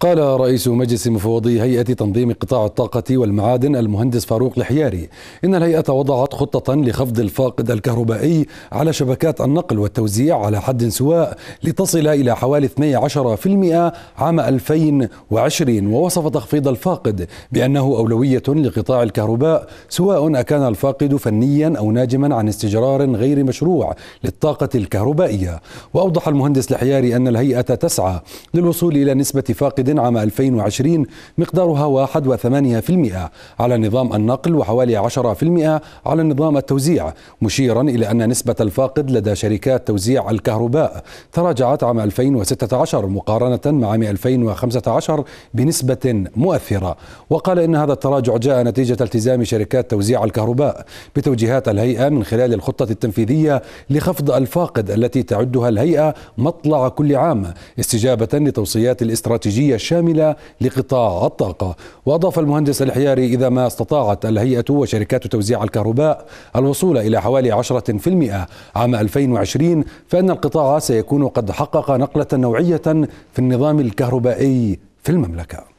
قال رئيس مجلس مفوضي هيئة تنظيم قطاع الطاقة والمعادن المهندس فاروق الحياري إن الهيئة وضعت خطة لخفض الفاقد الكهربائي على شبكات النقل والتوزيع على حد سواء لتصل إلى حوالي 12% عام 2020 ووصف تخفيض الفاقد بأنه أولوية لقطاع الكهرباء سواء أكان الفاقد فنيا أو ناجما عن استجرار غير مشروع للطاقة الكهربائية وأوضح المهندس الحياري أن الهيئة تسعى للوصول إلى نسبة فاقد واحد عام 2020 مقدارها 1.8% على نظام النقل وحوالي 10% على نظام التوزيع مشيرا إلى أن نسبة الفاقد لدى شركات توزيع الكهرباء تراجعت عام 2016 مقارنة مع عام 2015 بنسبة مؤثرة وقال إن هذا التراجع جاء نتيجة التزام شركات توزيع الكهرباء بتوجيهات الهيئة من خلال الخطة التنفيذية لخفض الفاقد التي تعدها الهيئة مطلع كل عام استجابة لتوصيات الاستراتيجية شاملة لقطاع الطاقة وأضاف المهندس الحياري إذا ما استطاعت الهيئة وشركات توزيع الكهرباء الوصول إلى حوالي 10% عام 2020 فإن القطاع سيكون قد حقق نقلة نوعية في النظام الكهربائي في المملكه